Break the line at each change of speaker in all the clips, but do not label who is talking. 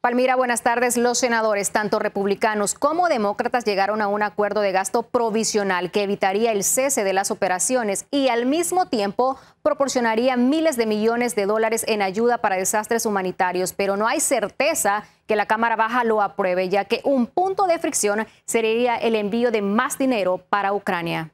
Palmira, buenas tardes. Los senadores, tanto republicanos como demócratas, llegaron a un acuerdo de gasto provisional que evitaría el cese de las operaciones y al mismo tiempo proporcionaría miles de millones de dólares en ayuda para desastres humanitarios, pero no hay certeza que la Cámara Baja lo apruebe, ya que un punto de fricción sería el envío de más dinero para Ucrania.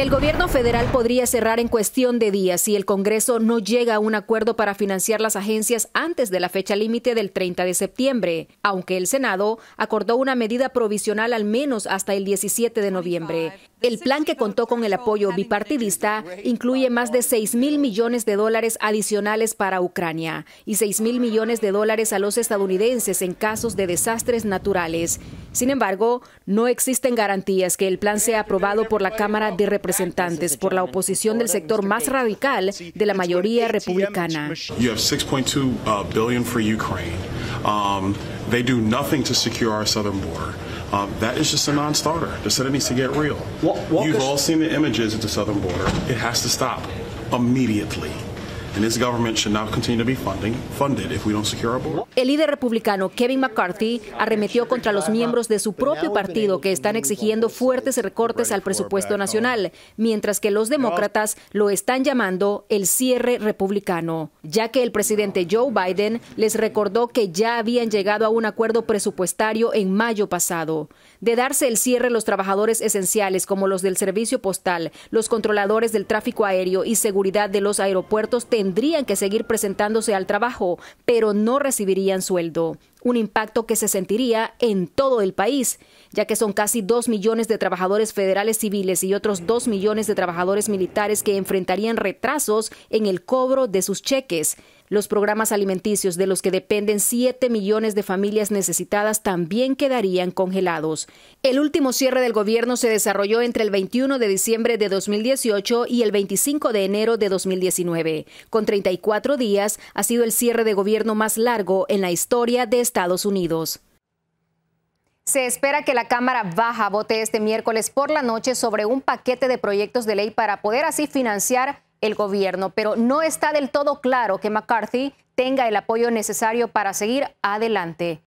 El gobierno federal podría cerrar en cuestión de días si el Congreso no llega a un acuerdo para financiar las agencias antes de la fecha límite del 30 de septiembre, aunque el Senado acordó una medida provisional al menos hasta el 17 de noviembre. El plan que contó con el apoyo bipartidista incluye más de 6 mil millones de dólares adicionales para Ucrania y 6 mil millones de dólares a los estadounidenses en casos de desastres naturales. Sin embargo, no existen garantías que el plan sea aprobado por la Cámara de Representantes representantes por la oposición del sector más radical de la mayoría republicana.
You have 6.2 uh, billion for Ukraine. Um, they do nothing to secure our southern border. Um, that is just a non-starter. The Senate needs to get real. What, what You've all seen the images at the southern border. It has to stop immediately.
El líder republicano Kevin McCarthy arremetió contra los miembros de su propio partido que están exigiendo fuertes recortes al presupuesto nacional, mientras que los demócratas lo están llamando el cierre republicano, ya que el presidente Joe Biden les recordó que ya habían llegado a un acuerdo presupuestario en mayo pasado. De darse el cierre, los trabajadores esenciales como los del servicio postal, los controladores del tráfico aéreo y seguridad de los aeropuertos tendrían que seguir presentándose al trabajo, pero no recibirían sueldo. Un impacto que se sentiría en todo el país, ya que son casi dos millones de trabajadores federales civiles y otros dos millones de trabajadores militares que enfrentarían retrasos en el cobro de sus cheques. Los programas alimenticios de los que dependen 7 millones de familias necesitadas también quedarían congelados. El último cierre del gobierno se desarrolló entre el 21 de diciembre de 2018 y el 25 de enero de 2019. Con 34 días ha sido el cierre de gobierno más largo en la historia de Estados Unidos. Se espera que la Cámara Baja vote este miércoles por la noche sobre un paquete de proyectos de ley para poder así financiar el gobierno, pero no está del todo claro que McCarthy tenga el apoyo necesario para seguir adelante.